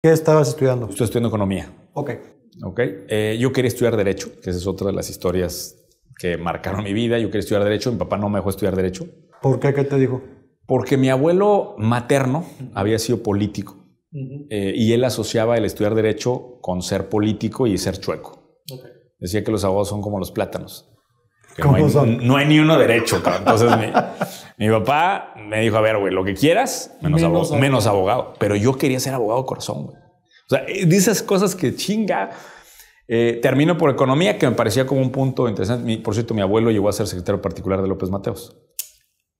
¿Qué estabas estudiando? Estoy estudiando economía. Ok. Ok. Eh, yo quería estudiar derecho, que esa es otra de las historias que marcaron mi vida. Yo quería estudiar derecho, mi papá no me dejó estudiar derecho. ¿Por qué? ¿Qué te dijo? Porque mi abuelo materno había sido político eh, y él asociaba el estudiar derecho con ser político y ser chueco. Decía que los abogados son como los plátanos no, hay, son? ni uno derecho. Entonces mi, papá me dijo, a ver, güey, lo que quieras, menos, abogado, Pero yo quería ser abogado corazón, güey. O sea, eh, dices cosas que chinga. Eh, termino por economía, que me parecía como un punto interesante. por cierto, mi abuelo llegó a ser secretario particular de López Mateos.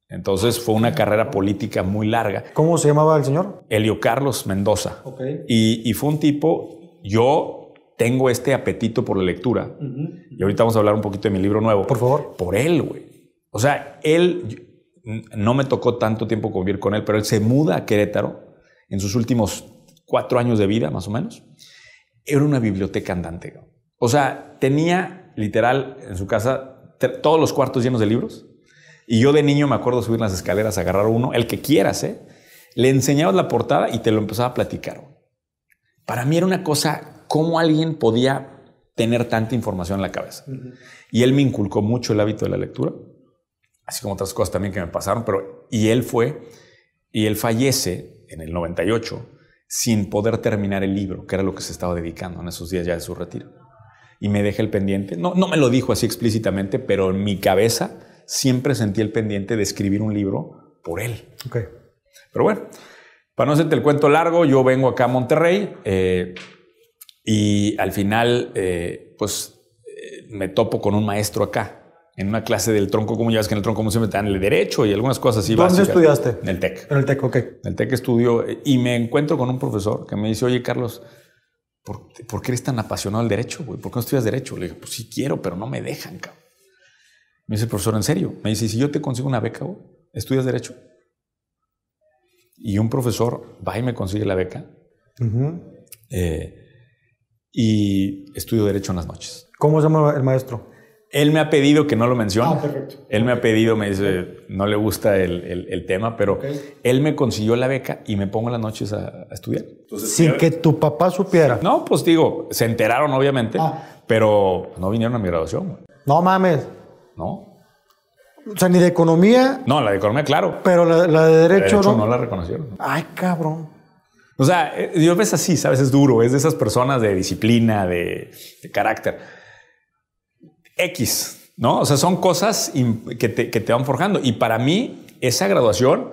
Entonces fue una carrera política muy larga. ¿Cómo se llamaba el señor? Helio Carlos Mendoza. Okay. Y, y, fue un tipo, yo tengo este apetito por la lectura. Y ahorita vamos a hablar un poquito de mi libro nuevo. Por favor. Por él, güey. O sea, él, no me tocó tanto tiempo convivir con él, pero él se muda a Querétaro en sus últimos cuatro años de vida, más o menos. Era una biblioteca andante. O sea, tenía literal en su casa todos los cuartos llenos de libros. Y yo de niño me acuerdo subir las escaleras, agarrar uno, el que quieras, ¿eh? Le enseñabas la portada y te lo empezaba a platicar. Para mí era una cosa cómo alguien podía tener tanta información en la cabeza. Y él me inculcó mucho el hábito de la lectura, así como otras cosas también que me pasaron, pero y él fue, y él fallece en el 98 sin poder terminar el libro, que era lo que se estaba dedicando en esos días ya de su retiro. Y me deja el pendiente, no, no me lo dijo así explícitamente, pero en mi cabeza siempre sentí el pendiente de escribir un libro por él. Okay. Pero bueno, para no hacerte el cuento largo, yo vengo acá a Monterrey. Eh, y al final, eh, pues eh, me topo con un maestro acá, en una clase del tronco, como ya ves que en el tronco como siempre te dan el derecho y algunas cosas así. ¿Dónde estudiaste? En el TEC. En el TEC, ok. En el TEC estudio y me encuentro con un profesor que me dice, oye, Carlos, ¿por, qué eres tan apasionado del derecho? Güey? ¿Por qué no estudias derecho? Le dije, pues sí quiero, pero no me dejan, cabrón. Me dice, profesor, ¿en serio? Me dice, si yo te consigo una beca, güey, ¿estudias derecho? Y un profesor va y me consigue la beca y estudio Derecho en las noches. ¿Cómo se llama el maestro? Él me ha pedido que no lo mencione. Ah, perfecto. Él me ha pedido, me dice, no le gusta el, tema, pero él me consiguió la beca y me pongo las noches a, estudiar. Sin que tu papá supiera. No, pues digo, se enteraron obviamente, ah. pero no vinieron a mi graduación. No mames. No. O sea, ni de economía. No, la de economía, claro. Pero la, de derecho, derecho no. no la reconocieron. Ay, cabrón. O sea, eh, yo ves así, sabes, es duro, es de esas personas de disciplina, de, carácter. X, ¿no? O sea, son cosas que te, van forjando. Y para mí, esa graduación,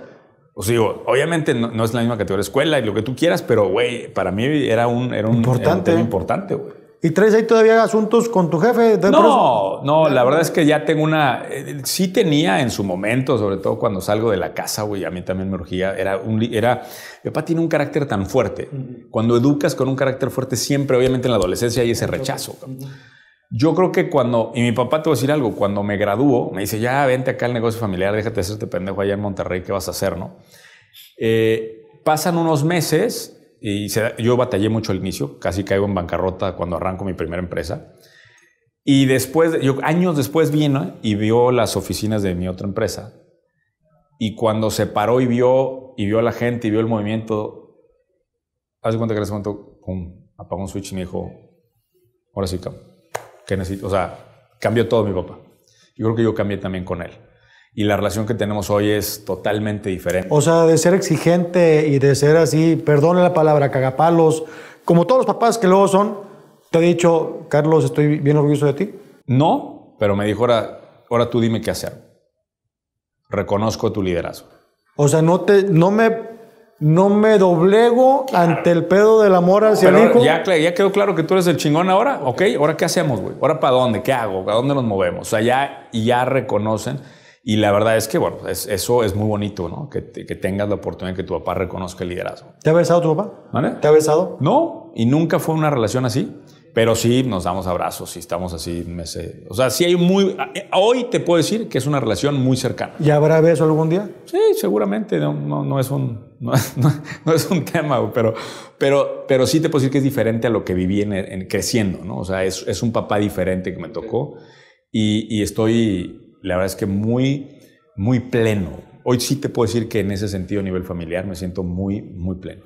os digo, obviamente no, es la misma categoría de escuela y lo que tú quieras, pero, güey, para mí era un... importante. importante, güey. ¿Y traes ahí todavía asuntos con tu jefe? No, no, la verdad es que ya tengo una... Eh, sí tenía en su momento, sobre todo cuando salgo de la casa, güey, a mí también me urgía, era un... Era, mi papá tiene un carácter tan fuerte. Cuando educas con un carácter fuerte, siempre, obviamente en la adolescencia hay ese rechazo. Yo creo que cuando, y mi papá te voy a decir algo, cuando me graduó, me dice, ya vente acá al negocio familiar, déjate hacerte pendejo allá en Monterrey, ¿qué vas a hacer? No? Eh, pasan unos meses y yo batallé mucho al inicio, casi caigo en bancarrota cuando arranco mi primera empresa. Y después, años después vino y vio las oficinas de mi otra empresa. Y cuando se paró y vio, y vio a la gente y vio el movimiento, hace cuenta que en ese momento, apagó un switch y me dijo, ahora sí, que necesito? O sea, cambió todo mi papá. Yo creo que yo cambié también con él y la relación que tenemos hoy es totalmente diferente. O sea, de ser exigente y de ser así, perdone la palabra, cagapalos, como todos los papás que luego son, ¿te ha dicho, Carlos, estoy bien orgulloso de ti? No, pero me dijo, ahora, ahora tú dime qué hacer. Reconozco tu liderazgo. O sea, no, te, no me no me doblego ante el pedo del amor hacia Pero el hijo. Ya, quedó claro que tú eres el chingón ahora, ¿ok? ¿Ahora qué hacemos, güey? ¿Ahora para dónde? ¿Qué hago? ¿A dónde nos movemos? O sea, ya, ya reconocen y la verdad es que, bueno, eso es muy bonito, ¿no? Que, que, tengas la oportunidad de que tu papá reconozca el liderazgo. ¿Te ha besado tu papá? ¿Vale? ¿Te ha besado? No, y nunca fue una relación así. Pero sí nos damos abrazos y estamos así. meses. O sea, sí hay muy. Eh, hoy te puedo decir que es una relación muy cercana. ¿Y habrá beso algún día? Sí, seguramente. No, no, es, un, no, es un tema, pero, pero, pero sí te puedo decir que es diferente a lo que viví en, creciendo, ¿no? O sea, es, es, un papá diferente que me tocó y, y estoy la verdad es que muy, muy pleno. Hoy sí te puedo decir que en ese sentido, a nivel familiar, me siento muy, muy pleno.